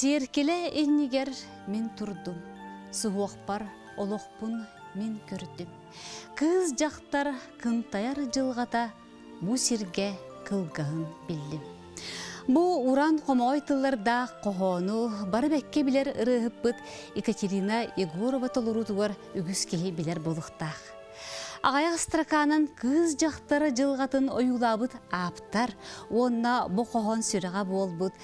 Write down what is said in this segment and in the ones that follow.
Серкеле энигер мен турдум. Суоқпар олоқпун мен көрдім. Кыз жақтар кынтаяр жылғата бұ сирге кылгағын білдім. Бу уран қоғану бар бәкке білер билер бұд, Екатерина Егорова үгіз үгіскелі білер болықтақ. Ағаяқ страканын күз жақтары жылғатын ойылабыд аптар, онна боқохон сүріға болбут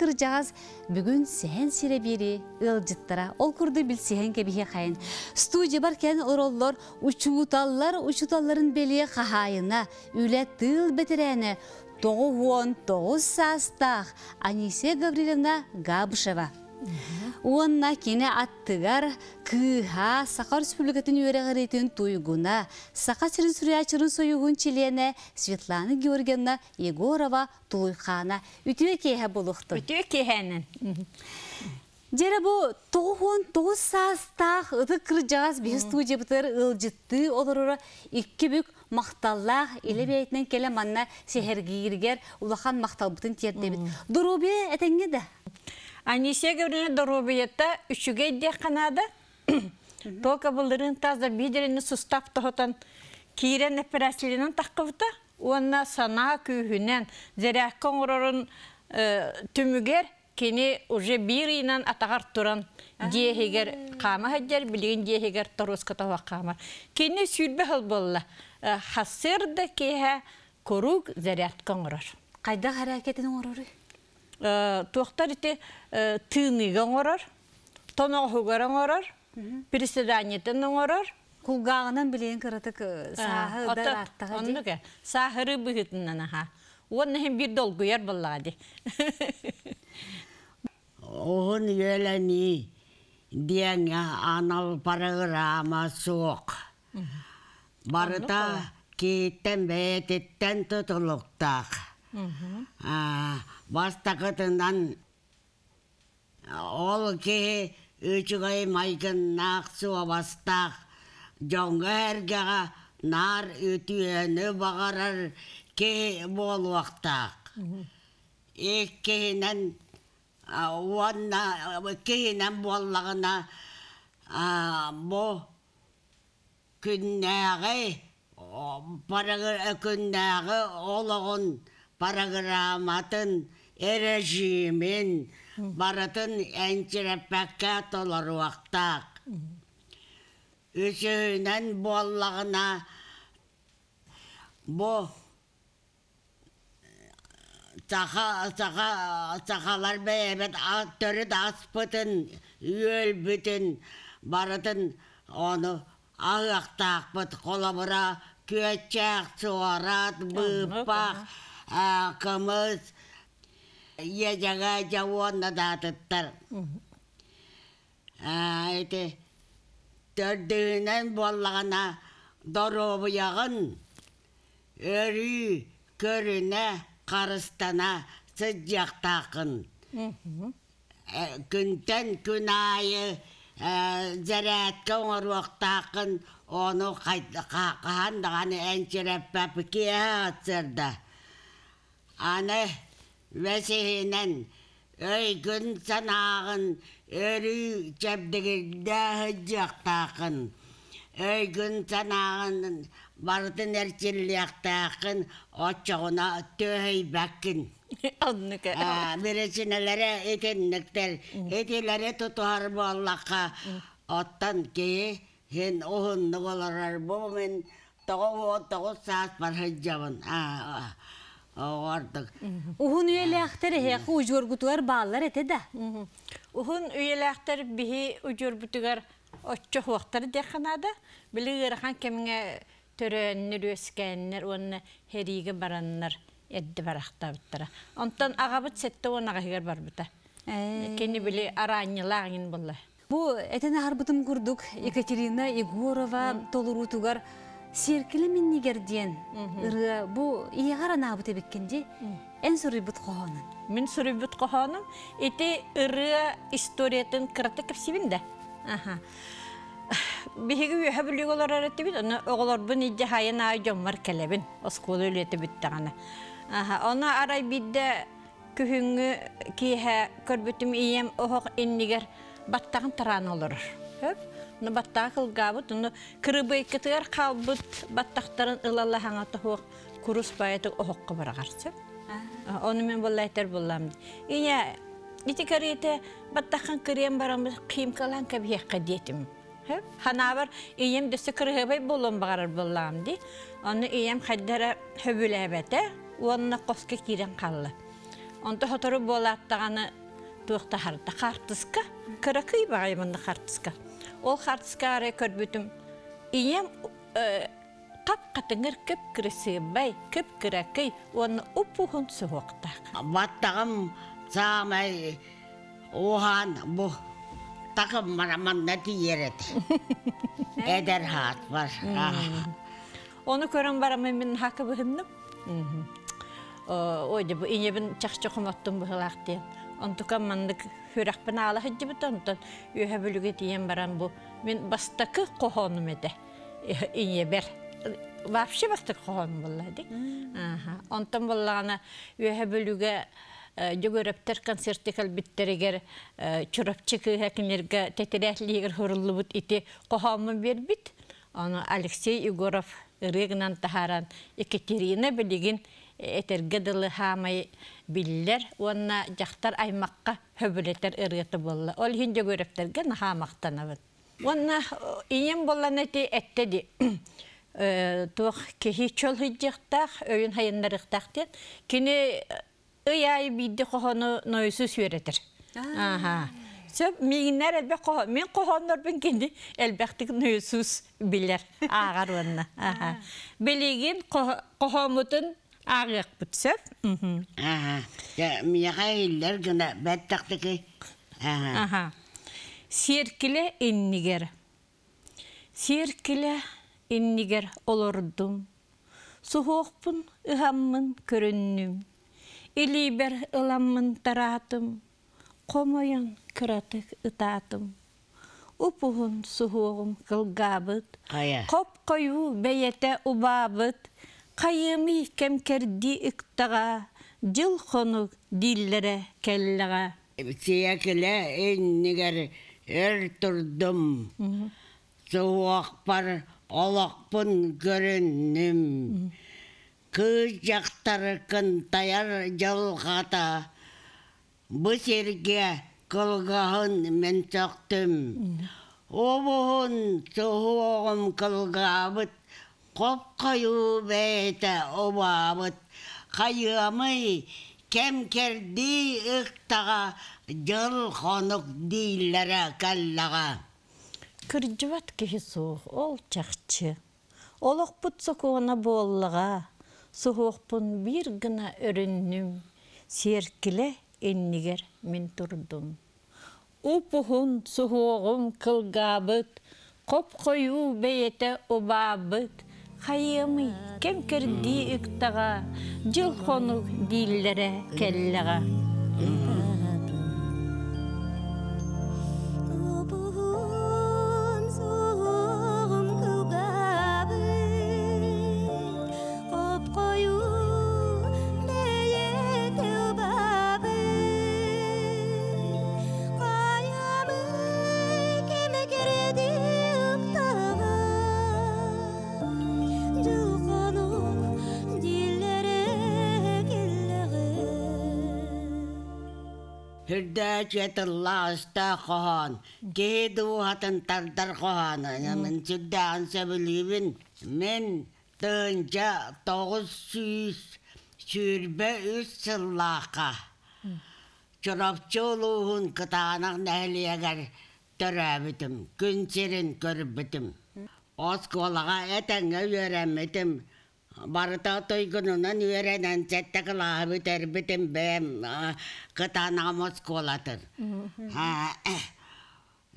күр жағаз бүгін сән сире үл ылжыттара. Ол күрді білсең кебіге қайын. Студия бар кән ороллар учуталлар учуталларын беле қағайына, үлі тыл бітірәні, тоғы он, тоғы састақ. Анисе Габышева. Уонна кені аттыгар кыха Сақар Республикатын тұйғына туйгуна сүрін сирин сүрячырын союгун челені Светлана Георгиевна Егорова туйхана үтүе кеһе болуқты. жере бу Дері бұ тоғын тоғы састақ ұты кіржағыз бес студия бұтыр ұлжытты олырыры екі бүк мақталлақ елі бәйтінен келі манна сехергейіргер ұлақан мақтал бұтын тердебіт. Дұрубе әтенге де? Анисе көріне дұрубиетті үшіге де қанады. Тока бұлдырын таза бидеріні сустап тұғытын кейрен әпірәсілінің таққывыты. Онна сана күйінен зәрәққы ғұрырын э, түмігер кені уже бір инан атағар тұран дегер қама хәджер білген дегер тұрысқы тауа қама. Кені сүйірбі қыл болла. Э, Хасырды кейі көруг зәрәққы ғұрыр. Қайда әрәкетін ғұрыры? туақтар ите тыныға оңорар, тоноғығыр оңорар, переседанетін оңорар. Кулгағынан білейін кірітік сағы да раттаға дей? Онныға, бир бұғытынан аға. Оны бір анал соқ. Барыта кейттен бәйететтен тұтылықтақ. Бастақытыңдан ол ке үчүгай майкын нақ суа бастақ әргеға нар өні бағарар ке болуақтақ еккейінен уанна кейінен боллағына бо күннәғи күннәғи олығын программатын эрежимин баратын әнчірәпәккә толар уақтақ. Үсінен боллағына бұ таха таха тахалар бәйбет аттөрі аспытын үйел бүтін баратын оны ағақтақпыт қолабыра көтчәк суарат бұппақ қымыз ежаға жауонна даатыттар эти төрдүгүнен боллагана Өрі өрі қарыстана карыстана жақтақын. күнтен күн айы зарядка оны ону каандаганы энчиреппапы киэ атсырда Аны 외세에는 өйгін санағын өрі жәбдігінде жақтақын өйгін санағын бардын әрчелияқтақын отшығына төй бәккін мересинелері екенніктер етелері тұтығар болаққа. оттан кейі, хен ардык. Ухун үйеләхтер хәхи уҗургутылар баллар әтә дә. Ухун үйеләхтер биһи уҗурбутыгар оччо вакытлар дәханада. Билегер хан кемгә төрәннер үскәннер, оны хәриге бараннар әдди барақта Онтан агабыт сетте бар ә. Бу әтәне харбытым күрдүк. Екатерина Егорова Серкілі мен негерден ұры бұл иеғара набыт ебеккенде ән сүрі бұт қоғанын. Мен сүрі бұт қоғаным, әте ұры историятын қыраты кіпсебін де. Бехегі үйе олар әрәтті біт, оны оғылар бұн иде хайын ай жомар кәләбін, осқолы өлеті біттіғаны. Оны арай бидді күхіңі кейхә көрбітім ием оғық иннігер баттағын таран олар на баттах ылгабыт уну кырыбыкытыгар калбыт баттахтарын ылалла хаңата хуок курус баетык охокко барагарчы ону мен буллайтер буллам ия ити карите баттахан кырем барам кыймкалан кабиякка детим ханабар ием дөсө кырыгыбай болом багарар буллам ди ону ием хаддара хөбүләбәтә уонна коска кирен каллы онто ол Иен қап ием көп э, катыңыр бай, көп кеп көй, оны упухун суоктак Баттағым заамай оған тақым мараман мараманна ереді. Әдер хат бар оны көрім барамын мен хакы быхынным ойды бу инебин чахчы аттым бұғылақ диэн онтукан мандык хүрэхпин аала хаджыбыт онтон үһэ бүлүгэ тиен баран бу мен бастакы кохонум эте ийебер вообще бастак кохонум булла дик онтон буллагана үһэ бүлүгэ жөгөрөптер концертте калбиттерегер чурапчыкы хакимерге тетерәтлигер хуруллубут ити кохомун бербит аны алексей егоров регнан тахаран екатерина билигин этерге дылы хамай биллер уонна жақтар аймаққа хөбүлетер ырыты болды. Ол хинде хамақтан хамақтанабын. Уонна э, ием болланы ти әттеді. Э, Тух кехи чол хиджектах, өйін хайындарықтах ден. Кені э, ыяй бидді қоғаны нойсы сөретір. Ага. Сөп мигиннер әлбе қоғо. Мен қоғанлар бен кенді әлбәқтік нөйсіз білер ағар онна. Білеген қоғамытын ағық бітсеп э, мияға елдер жана бәттақтыки серкіле иннигер серкіле иннигер олордум сухоқпын ыхаммын көрүнүм илибер ыламмын таратым қомоян кыратык ытаатым упугун сухугум кылгабыт коп коюу бейете убабыт қайымы кәмкерді үктіға, жыл қону диллері кәліға. Сия келе әйнігер әр тұрдым, суақ олақпын көрінім. Күз жақтары таяр жылғата, бұс ерге қылғағын мен соқтым. Обуғын суғым қылғабыт қоп-қою бәйті обабыт қайымай кемкерди ыктага жыл қонық дейлері каллага күрджіват кихи ол чахчы олокпут сокугуна боллага сухуокпун бир гана өрүннүм Серкілі эннигер мен турдум упухун сухуогум кылгабыт коп коюу бейете убабыт қайымы кем керди ыктага жылкону дииллере келліға. ласта хоон кеду хатын тардар хоон мен анса сөбүлүбүн мен тынжа тогуз сүүс сүрбө үс сыллаака чорапчы улуун кытаанак нәлиягер төрөбүтүм күн сирин көрбүтүм осколага этеңе үйрөмүтүм барыта тойгунуна үөренен сеттек лаабы тербитин бэм кытанамос колатыр. Э,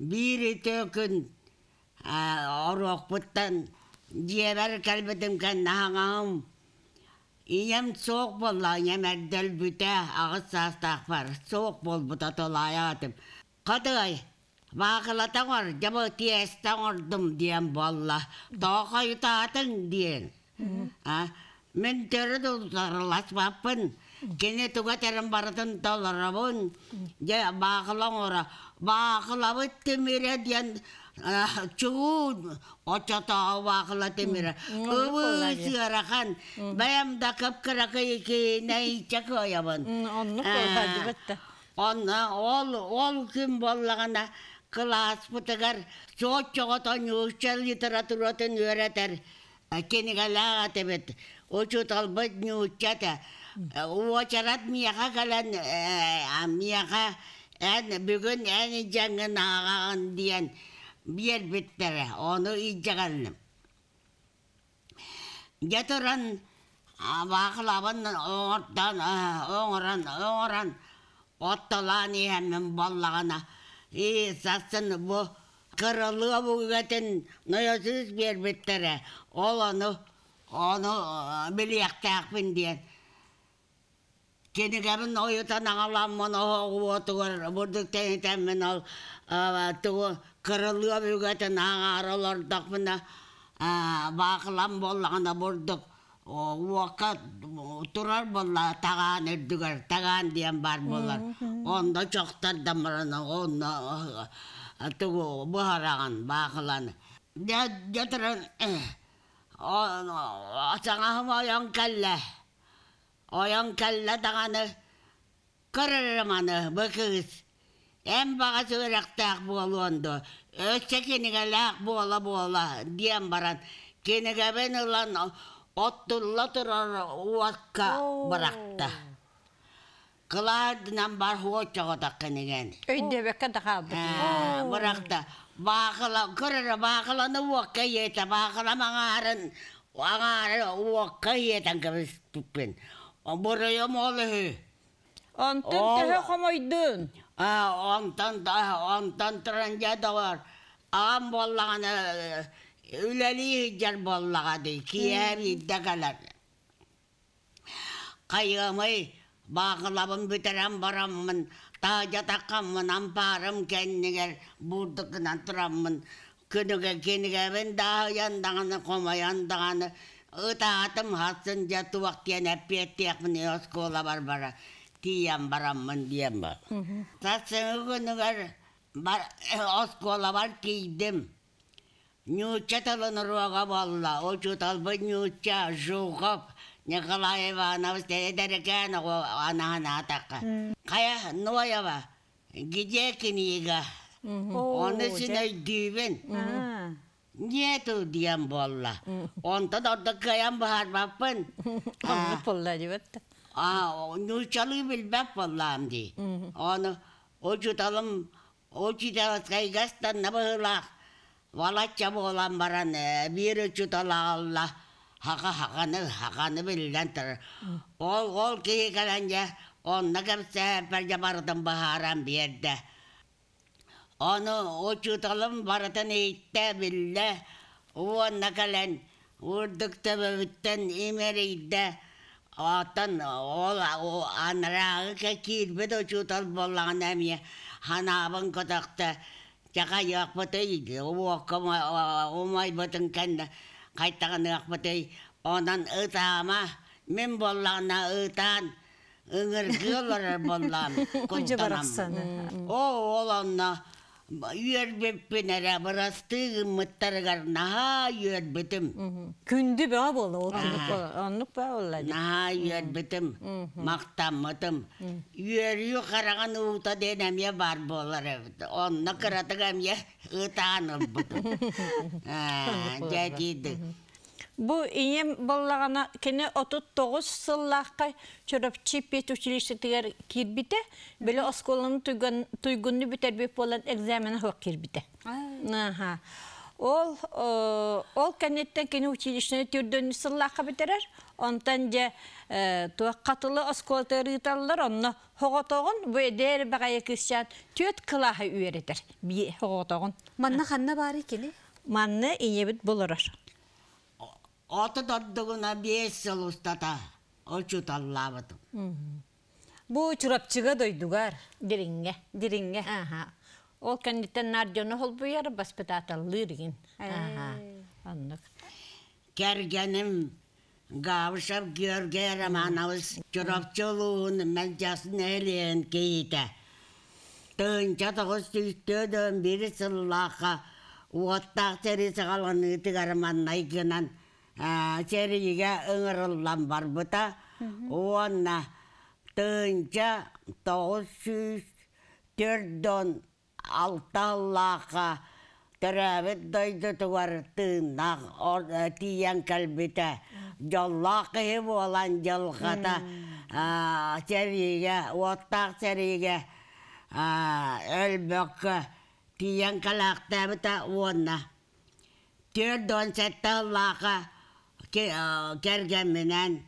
бири төкүн орокпуттан диебер кәлбетим кәннағаңам. Ием соқ болла, ием әрділ бүті ағыз састақ бар. Соқ бол бұта толай атым. Қадығай, бағылатан ор, жабы тиестан ордым дейін болла. Тоқай татың, дейін мен тәрі долларласпаппын кене туга тәрін барытын долларабын же бағылаң ора бағылабы дейін, чуғын, чугу ау бағыла өбі ыбы сыарахан бәям да кыпкыракы екене ичек оябын онна ол ол ким боллагана класс бутыгар чочоготон үшчел литературатын үйрәтер кенеге лаагата бет очут албат не учата э, очарат мияға калан э, мияка ән бүгін ән жаңын ағаған диен бір биттері оны ижағалным жатыран бақылабын э, оңырттан оңыран оңыран отталан мен баллағана и сасын бұ кырылы бұгетін ноясыз бер биттері ол оны оны билияктаакпин диэн кенигерин оютан агалааммын огуотугар бурдук мен ол тугу кырылыа бүгөтен аңааролордокмуна бақылам болғаны бұрдық уақыт тұрар болла таған үрдігер таған деген бар болар ондо чоктар дамарана онда тугу быхараган баакыланы жатыран жаңағы оян кәллә оян кәллә дағаны көрерманы бөкігіз әм баға сөрақтақ болу онды өтсе кенеге лақ бола бола дием баран кенеге бен ылан оттулла тұрар уатқа барақта кыладынан бар хуочоғодақ кенеген өйдебекке дақабы барақта бағыла көрір бағыланы уаққа еті бағыла арын аңары уаққа етен кебіз түппен бұрыйы молы Антын тәхі қомойдын. Антын тәхі, антын тұрын жады бар. Ағам боллағаны, үләлі жар боллағады, киәр иддәкәләр. Қайғымай, бағылабын бітірем барамын, Та тажатаққанмын ампарым кәннегер бурдықынан тұраммын күніге атым даяндағаны қомаяндағаны ытаатым хатсын жатуақ тиен әппиеттеқмін оскола бар бара тиям бараммын диям ба тасыңы күнігер бар оскола бар тиидім нюча талынырваға балла очуталбы нюча жуғып николаева навсте дәрекен анаханатака кая ноява гидекинига оны синей дүйбен нету диям болла онтон ордоккаян баарбаппын болла дебетте а нучалы билбеп боллам ди оны очуталым очиталаскайгастан набыылак валача болан баран бир очутала хаға хағаны хағаны билен тар ол ол кие келен он на кепсе бер жабардан бахаран берде оны очуталым баратын эйтте билле уонна келен урдукта бөбүттен имерейде Атан ол анрағы кекирбет очутал болған әме ханабын котақты жаға яқпыты дейді, оқа омай бұтын кәнді қайтаған ақбатей онан ытама мен боллағына ытан ыңыргы олар боллам кунтанам о оланна үйөрбеппинер абырастыгым мыттарыгар наха үйөрбетим Күнді баа болду ол оннук ба болла наха үйөрбетим мактанмытым үйөрүү караган уута ден денеме бар болар онна кыратык эмне ытаанылбытым жадиди Бу инем боллагана кене 39 сыллаққа чөропчи пет училище тигер кирбите, білі осколын туйган туйгунны битербеп болан экзамен кирбите. Ол э, ол кенеттен кене сыллаққа Онтан же э, катылы бу төт бар екені? аты доддугуна бес жыл устата очут аллаабытым бу чурапчыга дойдугар диринге диринге ол кенниттен нардиону холбуяр воспитателлы иргин кергеним Гавышап Георгия Романович Чурапчылуын мәлжасын әлен кейті. Төнча тоғыз түйттөдөн бері сыллақа, уоттақ тересі қалған үті ғарманнай гынан – чериге ыңырылдан бар бұта, тыынча тоғыз жүз алта алталлаха төрәбет дойды туар тыыннақ тиян кәлбіті жоллақы оттақ тиян керген менен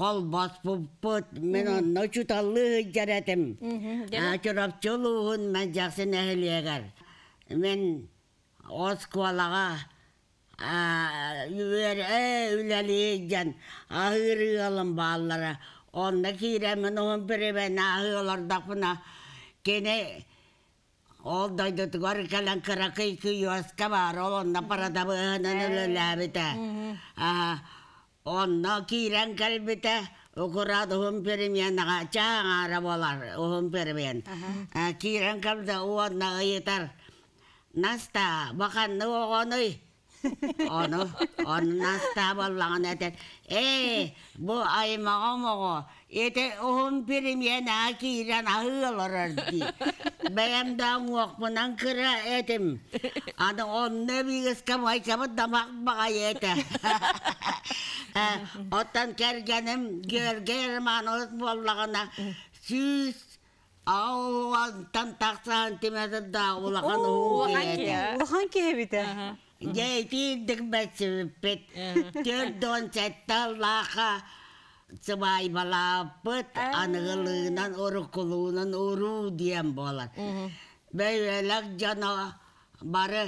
қол бас бұппыт мен онно чуталлы жаратым чурапчылуун мен жақсы нәхилегер мен ос куалаға үләли жан алым бааллары онда кире он он біребен ахы құна кене олдайды тугар каланкаракы күйөска бар онна парадабынанләбите ухум болар ухум перемен наста Оны ondan staballan eder. Ey, bu aymağa moğa. Ete ohun birim ye na kiren ahılar di. Beyem e, da muak bunan kıra etim. Anı onne bir ıskam ayçamı Дейтиндікмәсіппет, төрдонсәт таллаха, сыбай балапыт, анығылығынан, орықылуынан ору дием болар. Бәйеләк жана бары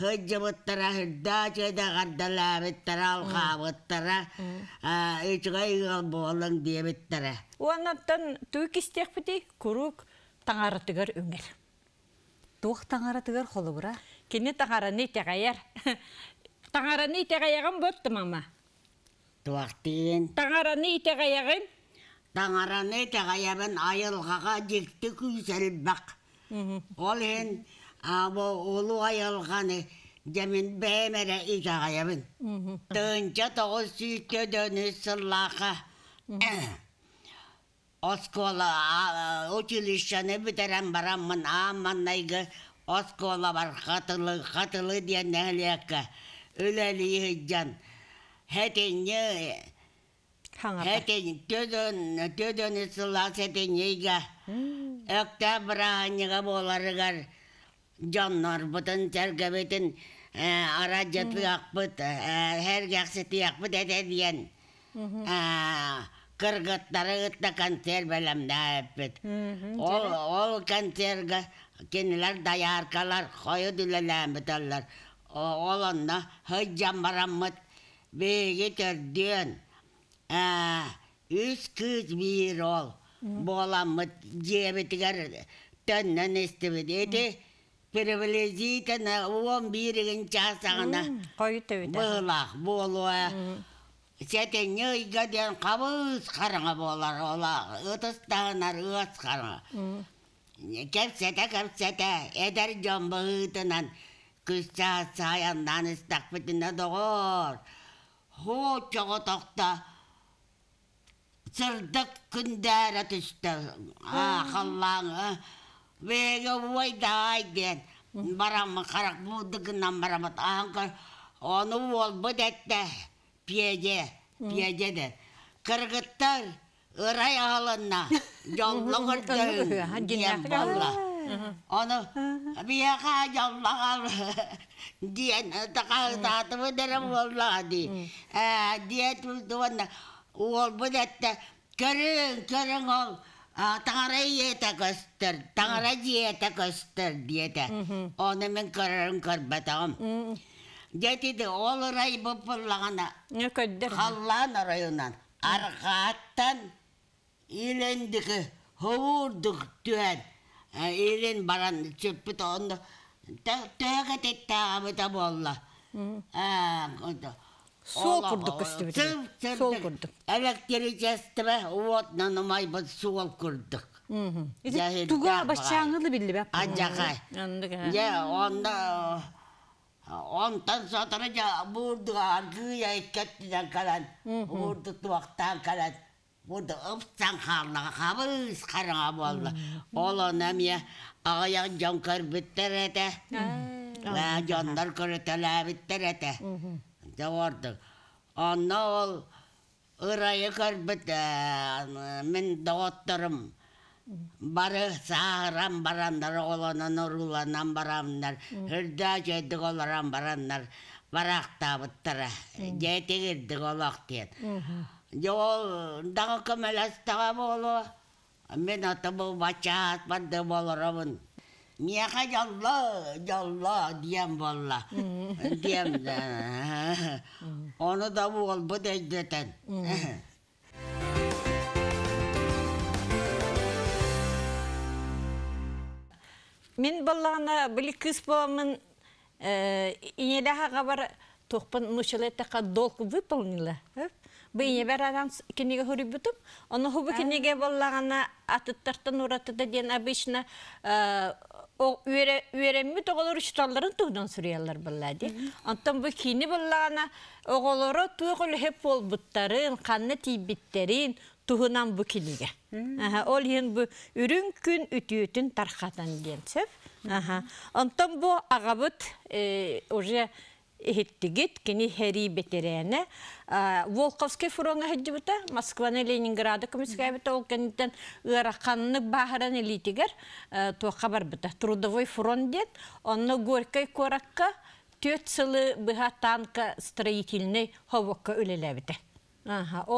хөджібіттіра, хөддәчеді ғардалабіттіра, алқабыттіра, үчіға үйгіл болың дебіттіра. Оңаттан түйкістек біте, күрік таңарытығыр өңір. Тоқ таңарытығыр қолы бұра? кене тағараны тәғаяр. Тағараны тәғаяғын бөтті мама. Туақтиын. Тағараны тәғаяғын? Таңараны тәғаяғын айылғаға декті күйсәл бақ. Ол ен або олу айылғаны жәмін бәмәрі итағаяғын. Төнча тоғыз сүйтті дөні сырлақы. Оскола училищаны бітерен барамын, аманнайғы, оскола бар хатылы хатылы диен нәлека үләли жан хәтен төдөн төдөн э, ара э, э, ол ол кенелер даяркалар қойы dülelen biterler. O, olanla hıccan baramıt, беге tördüğün. Ee, üç kız bir ol. Bolamıt, cebetiger tönnen istibit. Ede, privilejitene қабыз қарыңа болар олар ұтыстағынар ұғас қарыңа кепсете кепсете эдер жомбыытынан күсча саяндан истакпытына доғор хо чоготокта сырдык күндәрі түсті ақыллаңы беге ойдай ден барамы қарақ будыгынан барамат аңқы оны ол бұд әтті пьеде пьеде де кыргыттар ырай агаланна жоллоғорды диэн болла оны бияға жоллағал диен тақататыбы дерем болла ди ә, диэт улдуанна ол бұдетті көрін көрің ол таңарай ете көстір таңарай диете көстір диете оны мен көрерін көрбетағым жетиди ол ырай бұпырлағана халлан районынан арқаттан Елендігі хөвүрдік түән. Елен баран чөппіт онды тәғі тәттәғі бұта болла. Сол күрдік үсті біті. Сол күрдік. бұл сол күрдік. білді бәп. онда... Онтан сатыры жа Burada ıptan halına kabız karına bolla. Ola hmm. nemiye ağayan can kırbitler ete. Hmm. Ve canlar kırıtele bitler ete. De vardı. Anna ol ırayı kırbit. Min doğutlarım. Бары сағырам барандар оларан Жолдағы көмеләстіға болу, мен атымы бачат барды болырымын. Мияқа жалла, жалла дием болла. Дием Оны да бол ол бұ дейдетен. Мен боллағына білі күз боламын, инелі хағабар тоқпын мұшылеттіға долг выполнила бейне бараран кинеге хөрүбүтүм аны хубу ә. кинеге боллагана атыттартан уратыда ден обычно э, үеремми тоголор учталларын тугдан сүрүяллар буллади онтон бу кини боллагана оголоро тугул хеп болбуттарын қанны тийбиттерин туһунан бу килиге. Ол ен бу үрін күн үтүтүн тархатан денсеп. Онтон бу агабыт э, уже Эхиттигит, кини хэри бетерене. Волковский фуронга москва Москваны Ленинграда комиссия бұта? ол кенитен ырақанны бахаран әлітігер тоқа бар Трудовой фронт дед, онны горькой коракка, төт сылы быға танка строительный Ол ол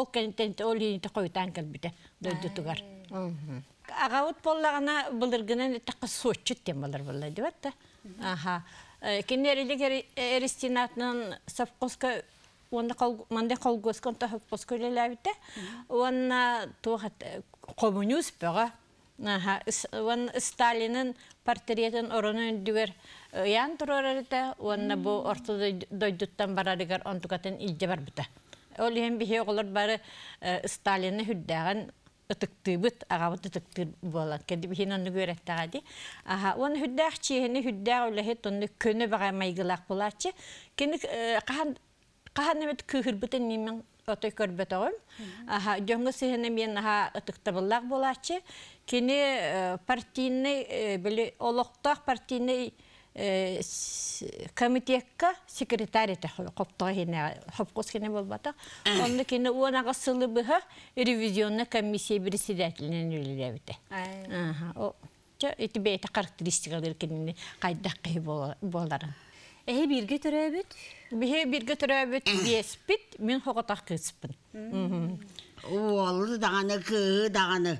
енити қойтан кел Ағауыт Аха. Э, Кенерилик эрестинатнын э, совхозка онда кол манда кол госкон та совхоз көлеләбите. Онна тугат э, коммунюс бага. Аха, он Сталинын портретин орынын дүгер ян турарыта, онна бу ортода дойдуттан барадыгар онтукатын илде барбыта. Ол ем бихе олар бары Сталинны хүддәгән ытыктыбыт агабыт ытыктыр болан кеди бихин онну көрөттагади аха он хүддәк чиһини хүддәк үлэһит онну көнө бага майгылак булачы кини кахан кахан мен аха кини партийный партийный комитетке секретарь это хоптогине хопкоскине болбата онны кине уанага сылы быха ревизионна комиссия председателинен үлелебите аха жа итбе это характеристикалар кине кайдаккы боларын Эһи бирге төрөбүт? Бихе бирге төрөбүт, биеспит, мен хоготак кыспын. Уолу даганы кыы даганы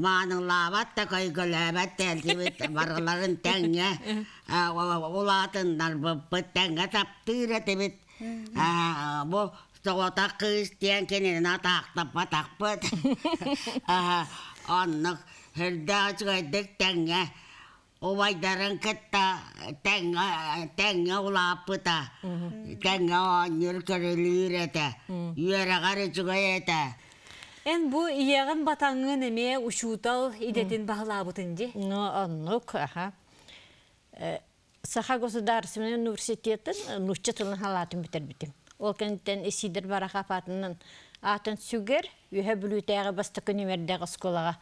маның лаватта та көйгөләбәт әлдебетті барғаларын тәңгә улатыннар быппы тәңгә таптыра тибет бұл тоғота кыз тиен кенен атақтап батақпыт аннық хөрдә ачгайдык тәңгә Обайдарын кытта тәңгә улаппыта, тәңгә он юркырылыр әтә, юәрәғары жүгай әтә. Эн бу иягын батаңын неме ушутал идетин бағлабытын ди? Ну, аннук, аха. Э, Саха государственный университетін нуччы э, тылын халатын бітір Ол кәнттен эсидер барақа патынан атын сүгер, үйе бүлүйтәғы бастықы немердегі сколаға.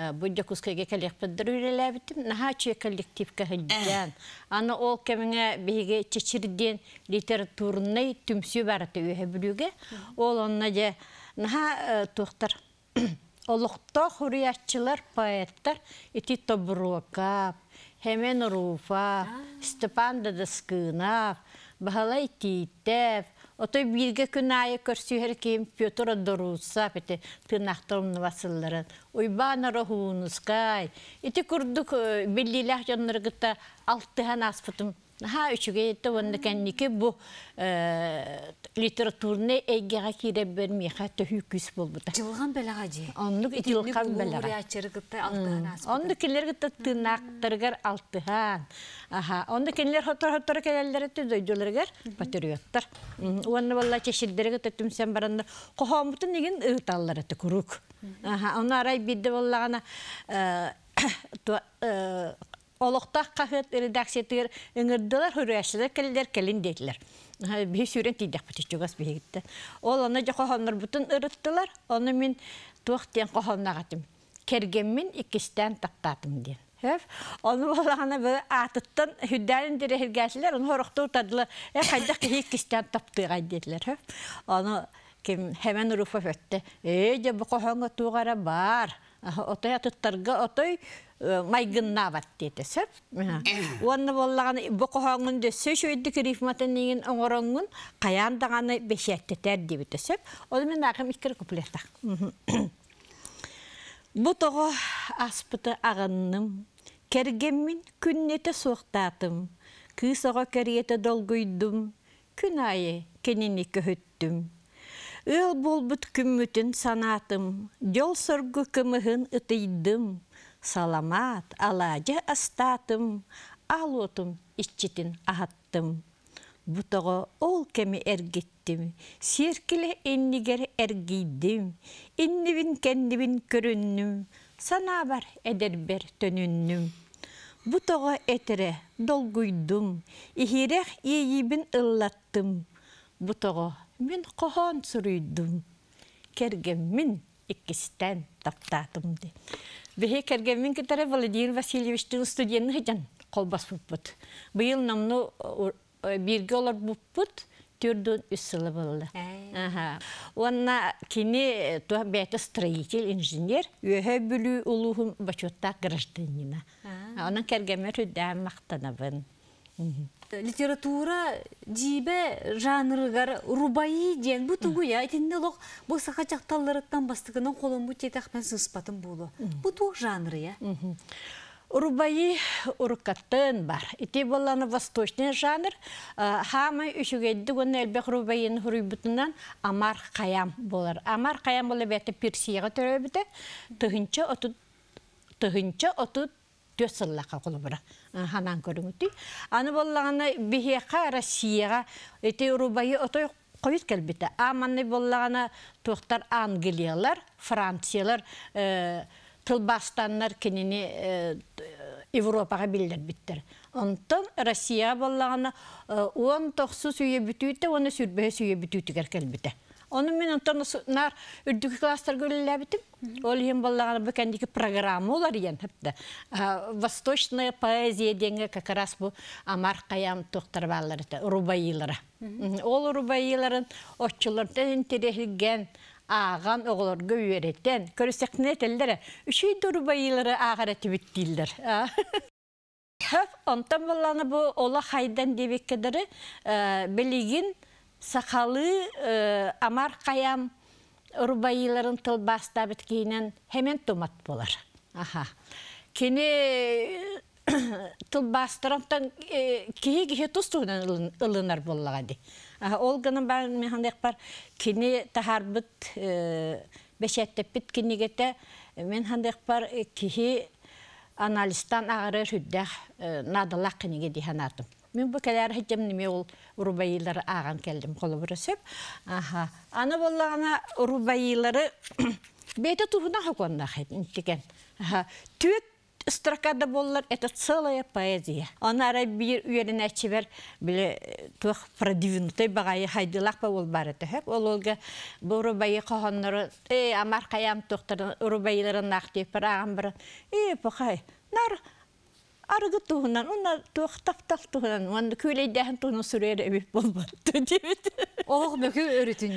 Э, Бұйда күскеге кәлек пыдыр үйрелі бітім. Наха чүй коллективке хілден. Аны ол кәміңе бейге чечірден литературный түмсі бараты үйе бүліге. Ол онна же наха э, тухтар олохто хуриятчылар поэттар ити тобрукап Хемен Руфа, Степан Дадаскынав, Бахалай Титев, отой бирге күнайы көрсүйер кейм Петра Доруса, пете тынақтырымны басыларын. Уйбана Рахунускай. Ити күрдік беллилях жанныргыта алтыған аспытым. Ха, үшіге етті онды кәннеке бұ литературный әгеға киреп бер миха төһү күс болбута. Жылган белага же. Оннук итилкан белага. Урячырыкта алтыган Аха, онны келер хотор-хотор патриоттар. Уанны аны арай бидде боллагана э олоқтақ қағыт редакциятығыр үңірділер, дейділер. Би сүйрен тейдәк бұты чугас бейгітті. Ол оны жа қоғанлар бұтын ұрыттылар, оны мен туақтен қоғанлағатым. мен икістен тақтатым дейін. Эф, оны болағына бұл атыттан хүддәрін дере хергәсілер, оны хорықты ұтадылы, әп, қайдақ кейі кістен таптыға деділер. Оны кем, хәмен ұруфы өтті. Эй, жа бұл қоғанға туғара бар. Отой атыттарға э, отой майгынна бат сөп. Оны боллаған бұқы хоңын сөш өйді кірифматын деген оңырыңын қаяндағаны бешетті тәр дебіті сөп. Ол мен ақым икір куплеттақ. бу тоғы аспыты ағынным, кергеммін күннеті соқтатым, күй соға кереті долгүйдім, күн айы кенені көхіттім. Өл болбыт күмітін санатым, жол соргы кымығын ытыйдым, Саламат, алажы астатым, Алотым ішчетін ағаттым. Бұтығы ол кәмі әргеттім, Серкілі әннігер әргейдім, Иннівін кәндівін көріннім, Сана бар әдербер бутого Бұтығы әтірі долгуйдым, Ихирек ейібін ұллаттым, Бұтығы мен қохон сұрыйдым кергеммин иккистен де бихе кергеммин китаре владимир васильевичтин студияны хыжан колбас буппут быйыл намну э, э, бирге олар буппут түрдүн үс сылы болды онна э. кини бәті строитель инженер өһө бүлү улуһун бачотта гражданина онан кергемер үддәм мактанабын литература дибе жанрыгар рубаи ден бу тугу я итинде лох бу сахачакталларыттан бастыгынан колун бу мен сыспатын болу Бу туг жанры я. Урубайы урукаттын бар. Ити болланы восточный жанр. Э, хамы үшігейді гон әлбек рубайын хұрыйбытынан амар қаям болар. Амар қаям болы бәті пирсияға төрөбіті. Тұхынча отут төс сыллақа құлбыра ханан көріңді. Аны боллағаны бихеқа Россияға өте ұрубайы отой қойыз кәлбеті. Аманны боллағаны тоқтар Англиялар, Франциялар, тылбастаннар кенені Европаға білдір біттір. Онтан Россияға боллағаны 10-90 сүйе бүтүйті, оны сүрбе сүйе бүтүйті кәркәлбеті. Оның мен онтан нар үрдігі кластар әбітім. Ол ем болағаны бөкәндегі программа олар ең әпті. Восточная поэзия денге как раз бұл амар қаям тоқтар баллары, рубайылары. Ол рубайыларын отчылардан интересілген аған оғылар Көрісек көрісектіне тілдері Үшейді дұрбайылары ағара түбіттілдер. Хөп, онтан боланы бұл ола қайдан дебеккедері э, білігін сақалы э, амар қаям ұрбайыларын бастап біткейінен хемен томат болар. Аха. Кені э, бастырамтан кейі э, кейі тұстығынан ұлынар боллаға де. Ол ғының бағын мен бар, кене тахар бұт, бәшәттеп біт кенегеті, мен қандық бар, кейі аналистан ағырыр хүддәқ надалақ кенеге дейін атым. Мен бұл кәләр ме неме ол рубайилары аған келдім қолы бұрысып. Аха. Аны болағына рубайилары бейті тұхына хақуанна қайтын деген. Аха. Төт строкада болар, это целая поэзия. Анара бір үйерін әчебер, біле тұқ продвинутой бағайы хайдылақ па ол бары тәхіп. Ол олға бұл рубайы қоғанныры, э, амар қаям тұқтырын, рубайыларын ақ деп бір аған бірін. Э, бұқай, нар, арыгы туһунан уна туохтафтах туһунан уан күйлейдээхин туһуну сүрээр эбит болбатту дебит олох мөкү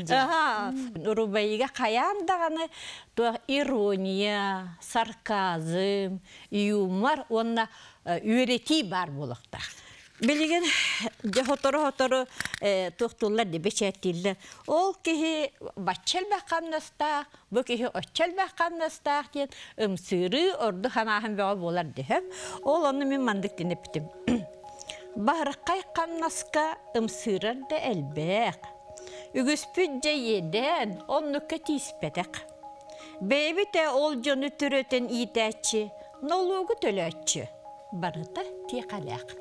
Ага. урубайга каян даганы туох ирония сарказм юмор онна үйрети бар болоктах Билеген жоһотору хотору тухтуллар дебе чәтилле. Ол кеһи баччел баққаннастақ, бу кеһи оччел баққаннастақ ден өмсүрү орду хамаһын бөгө болар деп. Ол аны мен мандык денеп битим. Барыккай каннаска өмсүрөр да элбек. Үгүспүт же еден, оннукка тиспетек. Бейбите ол жону түрөтен итәчі, нолуғы төлөтчі. Барыта тиқалақ.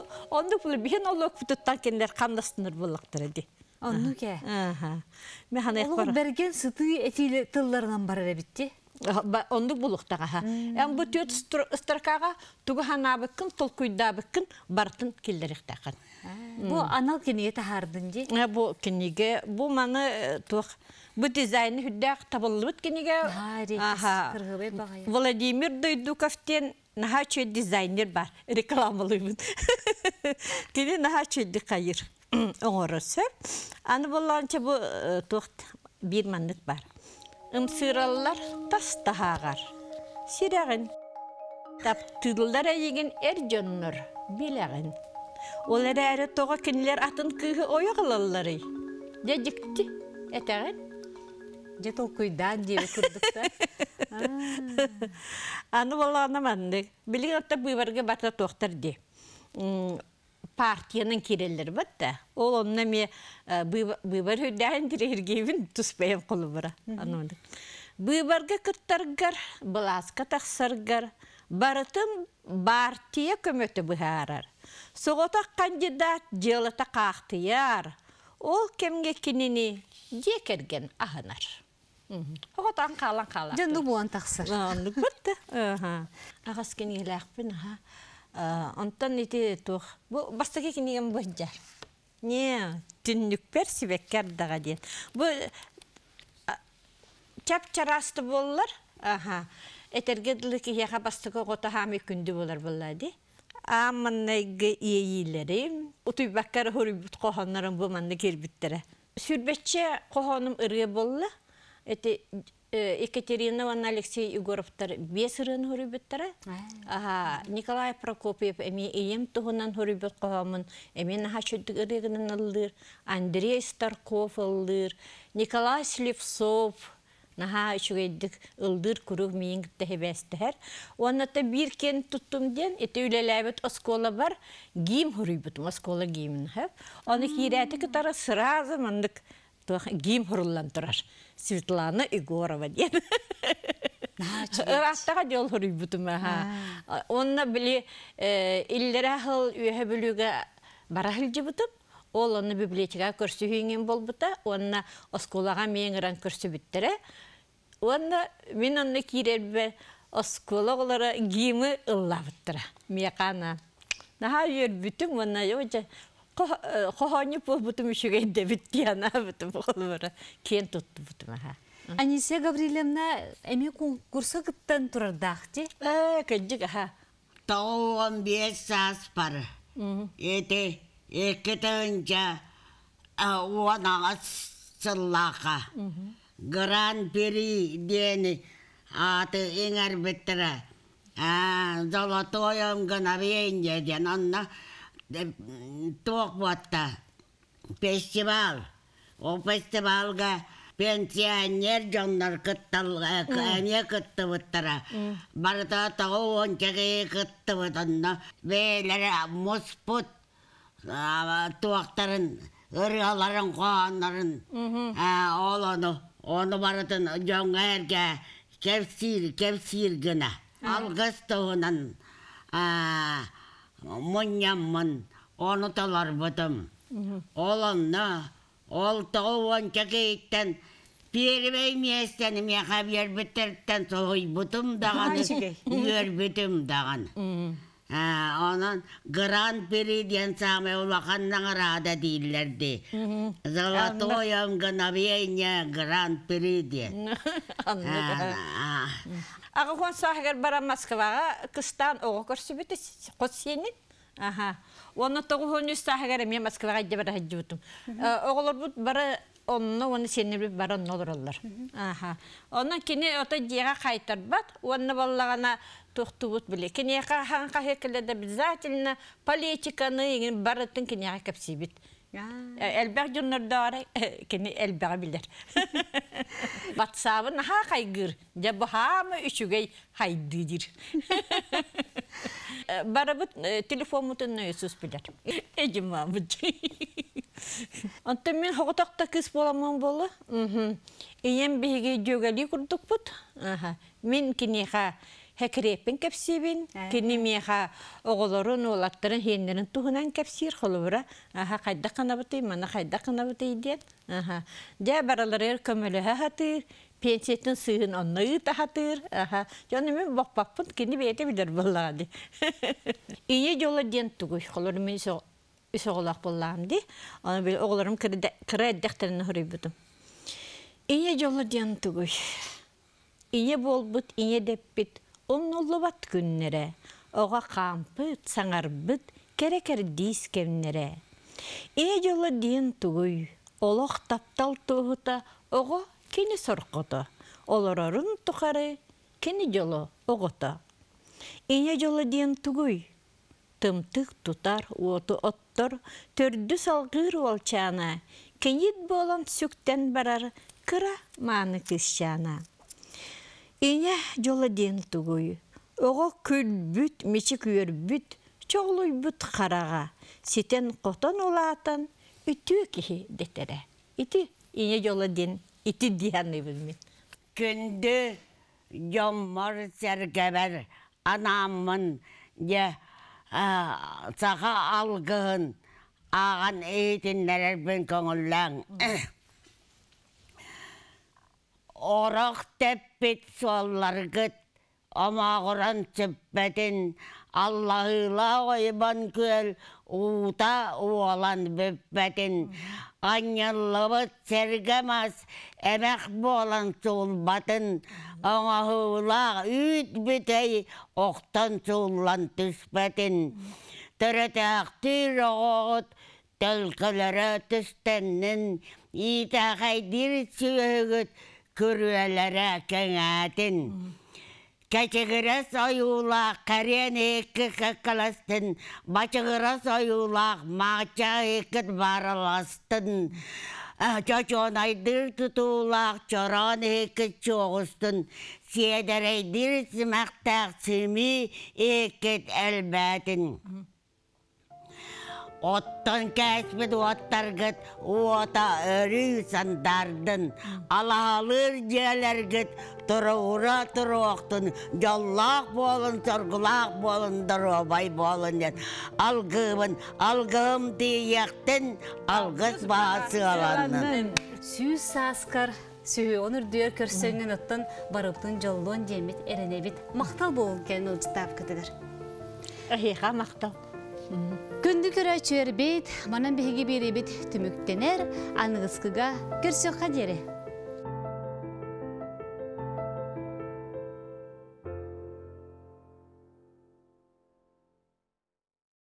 Онды бұл бен ол өкпітіттан кендер қамдастыныр болықтыр әді. Онны ке? Мен ғана еқпар. Ол берген сыты әтейлі тылларынан барыр әбітті? Онды бұлықтаға. Әм бұ төт ұстыркаға түгі ғана бүккін, тұл күйді бүккін, бартын келдерек тақын. Бұ анал кенеге тағардың де? Ә, бұ кенеге, бұ маны ә, тұқ. Бұ дизайны хүдді ақ табылы бұт кенеге. Владимир Дойдуковтен наха чөй дизайнер бар рекламалыйбын тири наха чөйди кайыр оңоросы аны болланча бу э, тохт бир маннык бар ымсыраллар тас тахагар сирагын таптылдар әйеген эр жоннор белагын олар эрээри тога кинилер атын кыыһы оягалаллары дедикти этеген Где толкуй дейбі күрдікті. Аны болағына маңды. Білген атта бұйбарға бата тоқтар де. Партияның керелер бұтты. Ол онына ме бұйбар өйдәйін дірергейбін тұспайын қолы бұра. Бұйбарға күрттіргір, бұласқа тақсыргір. Барытым партия көмөті бұғарар. Сұғыта кандидат жылыта қақтияр. Ол кемге кенені декерген ағынар. Хоғатан қалан қала. Жанды буан тақсыр. Анлық бітті. Ағас кен еләқпін. Антан э, еті тұқ. Бастығы кенеген бойынжар. Не, түннікпер себеккер даға дейін. Бұл э, чап чарасты болылар. Этергеділік еға бастығы ғотахами күнді болар болады. Аманнайғы иейлерім, ұтуй бәккәрі хөрі бұт қоғанларым бұл манны кербіттірі. Сүрбетше қоғаным ұрғы болылы эти э, Екатерина Ивановна Алексей Егоровтар бес ырын хүрүбүттара. Николай Прокопьев эми ием тугунан хүрүбүт кохамын. Эми наха чөдүк ырыгынан алыр. Андрей Старков алыр. Николай Слевцов наха үчүгэддик ылдыр күрүг миин тэхебестер. Онната бир кен туттум ден, эти оскола бар, гим хүрүбүт, оскола гимин хеп. Аны кирәтик тара сразу гим хұрылан Светлана егорова деді. Растаға дел хұрый бұтыма. Онна біле, иллері ағыл үйе бүлігі бара хілді ол оны библиотека көрсі хүйінген бол бұта, онна осколаға меңіран көрсі бүттірі. Онна мен онны кейрер бі оскола олары гимі ұлла бұттыра. Мекана. Наға үйер онна Қоғаны бұл бұтым де бітті ана бұтым Кен тұтты бұтым аға. Анисе Гаврилевна, әме конкурсы э, күттен Ә, көндік аға. Тау бес сас бар. Еті, екітін жа, онаға сыллаға. Гран-пери дені аты еңәр біттірі. Золотойым тоқ бұатта фестиваль ол фестивальға пенсионер жоңдар не эне кыттыбыттара барда тагы ончаги кыттыбыт анна бээлери моспут туактарын ыргаларын кооннарын ол ону оны барытын жоңа кепсир кепсир гына алгыс мұнямын оны талар бұдым олынна ол тоуын чекейттен Перебей сой бұтым даған, гран периден саме Золотое гран Ағығын сағығыр бара Москваға қыстан оғы көрсі қос сенін. Аха. Оны тұғығын мен Москваға де э, бара әді бұтым. Оғылыр бұт бара онны, оны сені біліп бара Оны кені ота дейға қайтар бат, оны тұқты бұт біле. Кені қаған қағекілі политиканы, егін кені Әлбәк жұрнырдары, кені әлбәғі білдер. Батсабын ха қайгыр, жабы хамы үшігей хайдыдыр. Барабыт телефон мұтын нөйесіз білдер. Әжім мамыд. мен хоғытақта кіс боламын жөгәлі күрдік Аха. Мен кені ха хекрепин кепсибин кини меха оголорун олаттарын хендерин туһунан кепсир холубура аха қана канабыты мана кайда канабыты ден аха ер баралар көмөлөһө мен кини бете жолы ден тугуш мен умнуллубат күннере, оға қампыт, саңарбыт, керекердис кемнере. Э жолы дейін тугуй олох таптал ого оға кені олорорун олорорын тұқары, кені жолы оғыта. Ине жолы дейін тымтык тымтық тұтар, оты оттор, төрді салғыр олчана, кенит болан сүктен барар, кыра мааны кисчана. Ине жолы ден бүт, Ого күлбүт, бүт, күөрбүт, бүт қараға. Сетен қотан олатын үті кихи деттірі. Иті, ине жолы ден, иті дияны билмин. Күнді жоммар сәргәбәр анамын де ә, саға алғын аған әйтіндәрер бүн көңілләң. Орақ тәп пет суалларгыт амағыран чеппетин аллахыла ойбан күөл уута уалан бөппетин аньяллыбыт сергемас әмәк болан батын, оңахыла үйт бүтей оқтан сууллан түспетин төрөтээхтир оғоғыт төлкөлөрө түстеннин иитахайдир сүөһүгүт көрүәләрә кәңәтен. Кәчігірі сойулақ, қәрен екі қаққаластын, бачығыры сойулақ, мағча екіт ә, Чочон айдыр тұтулақ, чоран екі чоғыстын. айдыр сымақтақ сүмі екіт әлбәтін оттон оттар уоттаргыт ота өрүй сандардын алаалыр диялергит тұраура тұрақтын жаллақ болын сұрғылақ болын дұрабай болын дед алгыбын алгым тиектен алгыс баасы аланын сүйіз саскар сүйі оныр дүйер көрсөңген оттон барыптын жолдон демит эренебит мактал кәнің кен ылжытаап кетедер мақтал. Күнді көрі чөір бейт, манан бігі бейребет түміктенер, күгі көрсөк қадері.